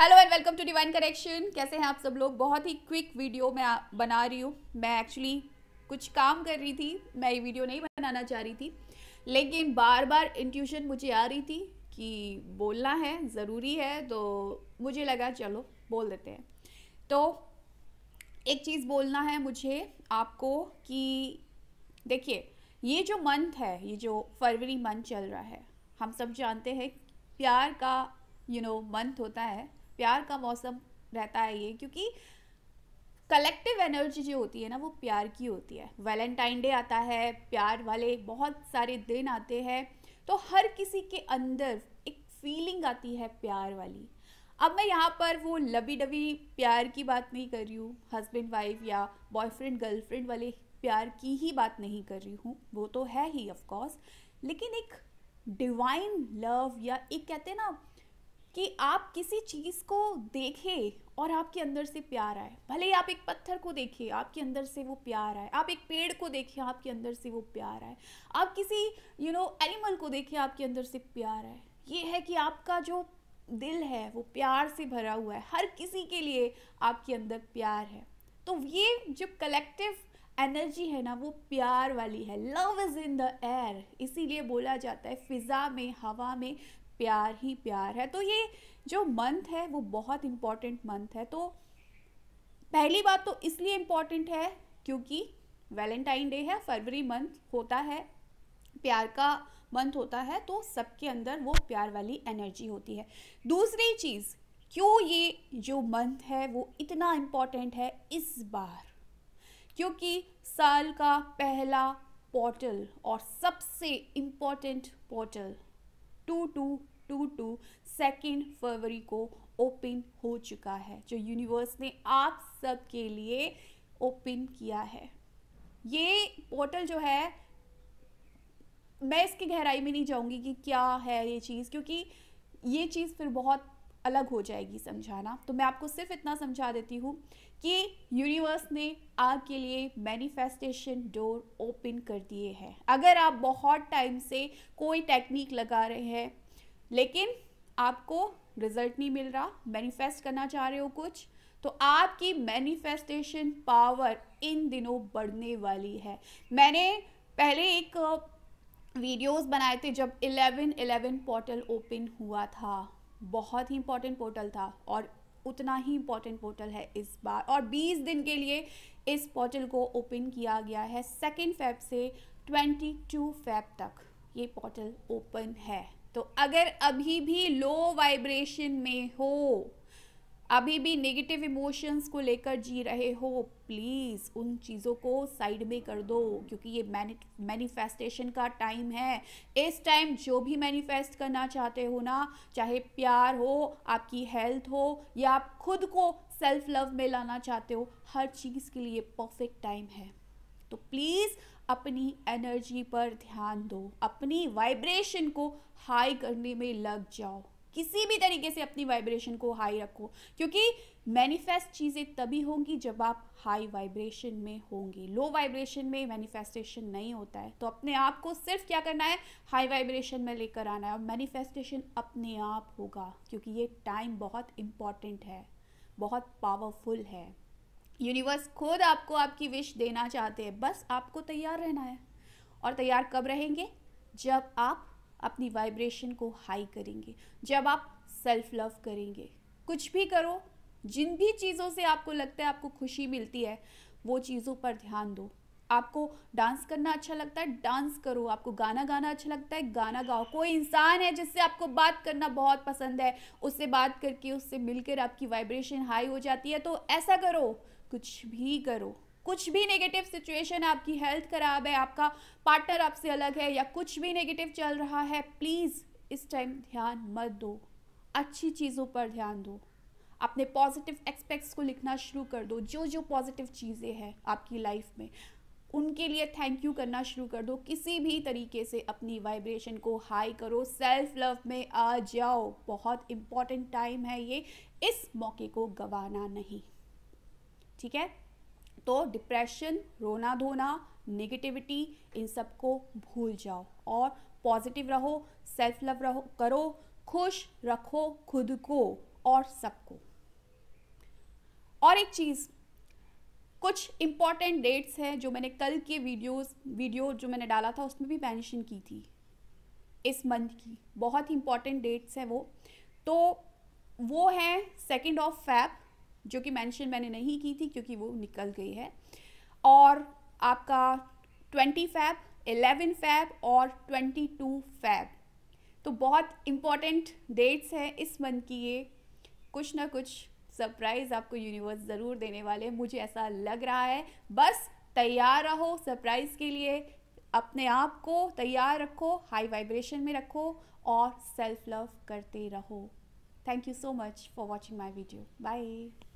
hello and welcome to divine correction कैसे हैं आप सब लोग बहुत ही क्विक वीडियो मैं बना रही हूँ मैं एक्चुअली कुछ काम कर रही थी मैं ये वीडियो नहीं बनाना चाह रही थी लेकिन बार बार इंट्यूशन मुझे आ रही थी कि बोलना है ज़रूरी है तो मुझे लगा चलो बोल देते हैं तो एक चीज़ बोलना है मुझे आपको कि देखिए ये जो मंथ है ये जो फरवरी मंथ चल रहा है हम सब जानते हैं प्यार का यू नो मंथ होता है प्यार का मौसम रहता है ये क्योंकि कलेक्टिव एनर्जी जो होती है ना वो प्यार की होती है वैलेंटाइन डे आता है प्यार वाले बहुत सारे दिन आते हैं तो हर किसी के अंदर एक फीलिंग आती है प्यार वाली अब मैं यहाँ पर वो लबी डबी प्यार की बात नहीं कर रही हूँ हस्बैंड वाइफ या बॉयफ्रेंड गर्लफ्रेंड वाले प्यार की ही बात नहीं कर रही हूँ वो तो है ही ऑफ कोर्स लेकिन एक डिवाइन लव या एक कहते हैं ना कि आप किसी चीज़ को देखें और आपके अंदर से प्यार आए भले ही आप एक पत्थर को देखिए आपके अंदर से वो प्यार आए आप एक पेड़ को देखिए आपके अंदर से वो प्यार आए आप किसी यू नो एनिमल को देखिए आपके अंदर से प्यार आए ये है कि आपका जो दिल है वो प्यार से भरा हुआ है हर किसी के लिए आपके अंदर प्यार है तो ये जो कलेक्टिव एनर्जी है ना वो प्यार वाली है love is in the air इसीलिए बोला जाता है फिज़ा में हवा में प्यार ही प्यार है तो ये जो मंथ है वो बहुत इम्पॉर्टेंट मंथ है तो पहली बात तो इसलिए इम्पॉर्टेंट है क्योंकि वैलेंटाइन डे है फरवरी मंथ होता है प्यार का मंथ होता है तो सबके अंदर वो प्यार वाली एनर्जी होती है दूसरी चीज़ क्यों ये जो मंथ है वो इतना इम्पॉर्टेंट है इस बार क्योंकि साल का पहला पोर्टल और सबसे important portal two two two two second फरवरी को ओपन हो चुका है जो यूनिवर्स ने आप सब के लिए ओपन किया है ये पोर्टल जो है मैं इसकी गहराई में नहीं जाऊंगी कि क्या है ये चीज़ क्योंकि ये चीज़ फिर बहुत अलग हो जाएगी समझाना तो मैं आपको सिर्फ इतना समझा देती हूँ कि यूनिवर्स ने आपके लिए मैनिफेस्टेशन डोर ओपन कर दिए हैं अगर आप बहुत टाइम से कोई टेक्निक लगा रहे हैं लेकिन आपको रिजल्ट नहीं मिल रहा मैनिफेस्ट करना चाह रहे हो कुछ तो आपकी मैनिफेस्टेशन पावर इन दिनों बढ़ने वाली है मैंने पहले एक वीडियोस बनाए थे जब 11 11 पोर्टल ओपन हुआ था बहुत ही इंपॉर्टेंट पोर्टल था और उतना ही इम्पॉर्टेंट पोर्टल है इस बार और 20 दिन के लिए इस पोर्टल को ओपन किया गया है सेकेंड फैब से 22 फैब तक ये पोर्टल ओपन है तो अगर अभी भी लो वाइब्रेशन में हो अभी भी नेगेटिव इमोशंस को लेकर जी रहे हो प्लीज़ उन चीज़ों को साइड में कर दो क्योंकि ये मैनिफेस्टेशन का टाइम है इस टाइम जो भी मैनिफेस्ट करना चाहते हो ना चाहे प्यार हो आपकी हेल्थ हो या आप खुद को सेल्फ लव में लाना चाहते हो हर चीज़ के लिए परफेक्ट टाइम है तो प्लीज़ अपनी एनर्जी पर ध्यान दो अपनी वाइब्रेशन को हाई करने में लग जाओ किसी भी तरीके से अपनी वाइब्रेशन को हाई रखो क्योंकि मैनिफेस्ट चीज़ें तभी होंगी जब आप हाई वाइब्रेशन में होंगे लो वाइब्रेशन में मैनिफेस्टेशन नहीं होता है तो अपने आप को सिर्फ क्या करना है हाई वाइब्रेशन में लेकर आना है और मैनिफेस्टेशन अपने आप होगा क्योंकि ये टाइम बहुत इम्पॉर्टेंट है बहुत पावरफुल है यूनिवर्स खुद आपको आपकी विश देना चाहते हैं बस आपको तैयार रहना है और तैयार कब रहेंगे जब आप अपनी वाइब्रेशन को हाई करेंगे जब आप सेल्फ लव करेंगे कुछ भी करो जिन भी चीज़ों से आपको लगता है आपको खुशी मिलती है वो चीज़ों पर ध्यान दो आपको डांस करना अच्छा लगता है डांस करो आपको गाना गाना अच्छा लगता है गाना गाओ कोई इंसान है जिससे आपको बात करना बहुत पसंद है उससे बात करके उससे मिलकर आपकी वाइब्रेशन हाई हो जाती है तो ऐसा करो कुछ भी करो कुछ भी नेगेटिव सिचुएशन आपकी हेल्थ खराब है आपका पार्टनर आपसे अलग है या कुछ भी नेगेटिव चल रहा है प्लीज़ इस टाइम ध्यान मत दो अच्छी चीज़ों पर ध्यान दो अपने पॉजिटिव एक्सपेक्ट्स को लिखना शुरू कर दो जो जो पॉजिटिव चीज़ें हैं आपकी लाइफ में उनके लिए थैंक यू करना शुरू कर दो किसी भी तरीके से अपनी वाइब्रेशन को हाई करो सेल्फ लव में आ जाओ बहुत इम्पॉर्टेंट टाइम है ये इस मौके को गवाना नहीं ठीक है तो डिप्रेशन रोना धोना नेगेटिविटी इन सब को भूल जाओ और पॉजिटिव रहो सेल्फ लव रहो करो खुश रखो खुद को और सबको और एक चीज़ कुछ इम्पॉर्टेंट डेट्स हैं जो मैंने कल के वीडियोस वीडियो जो मैंने डाला था उसमें भी मेंशन की थी इस मंथ की बहुत ही इम्पॉर्टेंट डेट्स हैं वो तो वो है सेकेंड ऑफ फैफ जो कि मेंशन मैंने नहीं की थी क्योंकि वो निकल गई है और आपका ट्वेंटी फैब एलेवन फैब और ट्वेंटी टू फैब तो बहुत इम्पॉर्टेंट डेट्स हैं इस मंथ की ये कुछ ना कुछ सरप्राइज़ आपको यूनिवर्स ज़रूर देने वाले मुझे ऐसा लग रहा है बस तैयार रहो सरप्राइज़ के लिए अपने आप को तैयार रखो हाई वाइब्रेशन में रखो और सेल्फ लव करते रहो thank you so much for watching my video bye